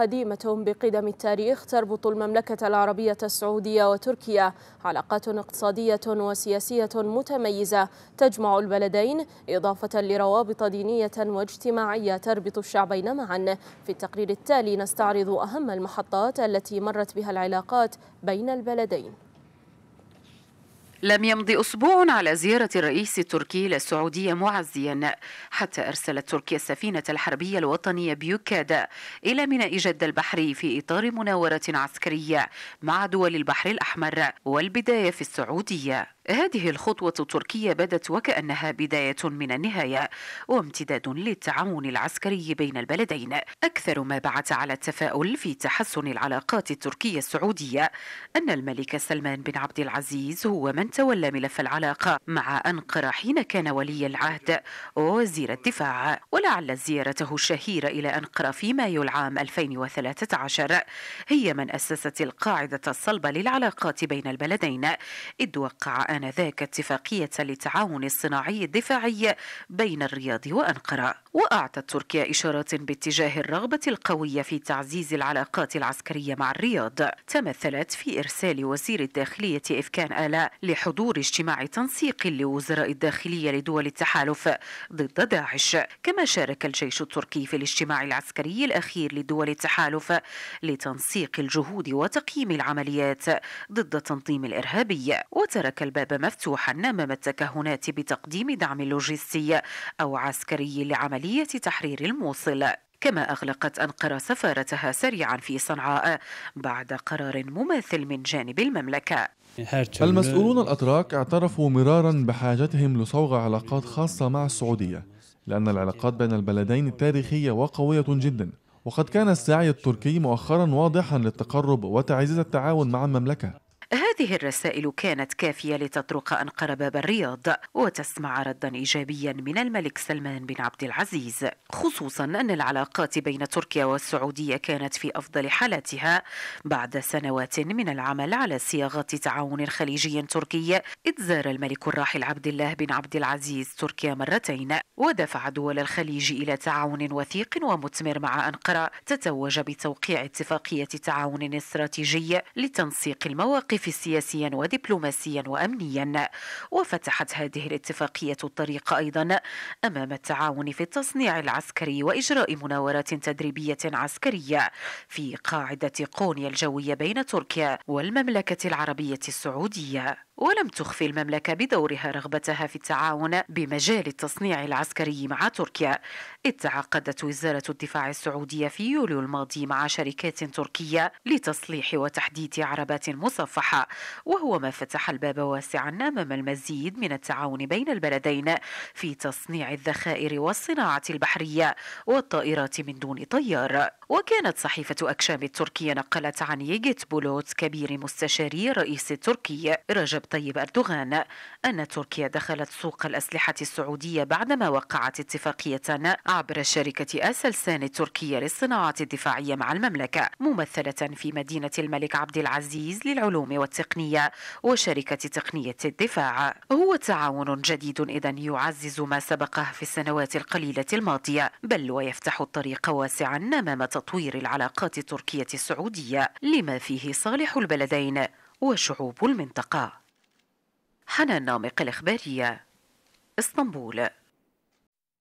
قديمة بقدم التاريخ تربط المملكة العربية السعودية وتركيا علاقات اقتصادية وسياسية متميزة تجمع البلدين إضافة لروابط دينية واجتماعية تربط الشعبين معا في التقرير التالي نستعرض أهم المحطات التي مرت بها العلاقات بين البلدين لم يمض أسبوع على زيارة الرئيس التركي للسعودية معزيا حتى أرسلت تركيا السفينة الحربية الوطنية بيوكادا إلى ميناء جد البحري في إطار مناورة عسكرية مع دول البحر الأحمر والبداية في السعودية هذه الخطوة التركية بدت وكأنها بداية من النهاية وامتداد للتعاون العسكري بين البلدين أكثر ما بعث على التفاؤل في تحسن العلاقات التركية السعودية أن الملك سلمان بن عبد العزيز هو من تولى ملف العلاقة مع أنقرة حين كان ولي العهد ووزير الدفاع ولعل زيارته الشهيرة إلى أنقرة في مايو العام 2013 هي من أسست القاعدة الصلبة للعلاقات بين البلدين إذ وقع آنذاك اتفاقية للتعاون الصناعي الدفاعي بين الرياض وأنقرة وأعطت تركيا إشارات باتجاه الرغبة القوية في تعزيز العلاقات العسكرية مع الرياض تمثلت في إرسال وزير الداخلية إفكان آلاء لحضور اجتماع تنسيق لوزراء الداخلية لدول التحالف ضد داعش كما شارك الجيش التركي في الاجتماع العسكري الأخير لدول التحالف لتنسيق الجهود وتقييم العمليات ضد التنظيم الإرهابي وترك البلد الباب مفتوحا امام التكهنات بتقديم دعم لوجستي او عسكري لعمليه تحرير الموصل كما أغلقت أنقرة سفارتها سريعا في صنعاء بعد قرار مماثل من جانب المملكة المسؤولون الأتراك اعترفوا مرارا بحاجتهم لصوغ علاقات خاصة مع السعودية لأن العلاقات بين البلدين تاريخية وقوية جدا وقد كان السعي التركي مؤخرا واضحا للتقرب وتعزيز التعاون مع المملكة هذه الرسائل كانت كافية لتطرق أنقرة باب الرياض وتسمع ردا إيجابيا من الملك سلمان بن عبد العزيز خصوصا أن العلاقات بين تركيا والسعودية كانت في أفضل حالاتها بعد سنوات من العمل على صياغة تعاون خليجي تركي إذ زار الملك الراحل عبد الله بن عبد العزيز تركيا مرتين ودفع دول الخليج إلى تعاون وثيق ومثمر مع أنقرة تتوج بتوقيع اتفاقية تعاون استراتيجي لتنسيق المواقف السياسية سياسيا ودبلوماسيا وامنيا وفتحت هذه الاتفاقيه الطريق ايضا امام التعاون في التصنيع العسكري واجراء مناورات تدريبيه عسكريه في قاعده قونيا الجويه بين تركيا والمملكه العربيه السعوديه ولم تخفي المملكة بدورها رغبتها في التعاون بمجال التصنيع العسكري مع تركيا إذ تعاقدت وزارة الدفاع السعودية في يوليو الماضي مع شركات تركية لتصليح وتحديث عربات مصفحة وهو ما فتح الباب واسعا أمام المزيد من التعاون بين البلدين في تصنيع الذخائر والصناعة البحرية والطائرات من دون طيار وكانت صحيفة أكشام التركية نقلت عن ييجيت بولوت كبير مستشاري رئيس التركي رجب طيب أردوغان أن تركيا دخلت سوق الأسلحة السعودية بعدما وقعت اتفاقية عبر شركة أسلسان التركية للصناعات الدفاعية مع المملكة ممثلة في مدينة الملك عبد العزيز للعلوم والتقنية وشركة تقنية الدفاع هو تعاون جديد إذا يعزز ما سبقه في السنوات القليلة الماضية بل ويفتح الطريق واسعا أمام تطوير العلاقات التركية السعودية لما فيه صالح البلدين وشعوب المنطقة حنان نامق الإخبارية اسطنبول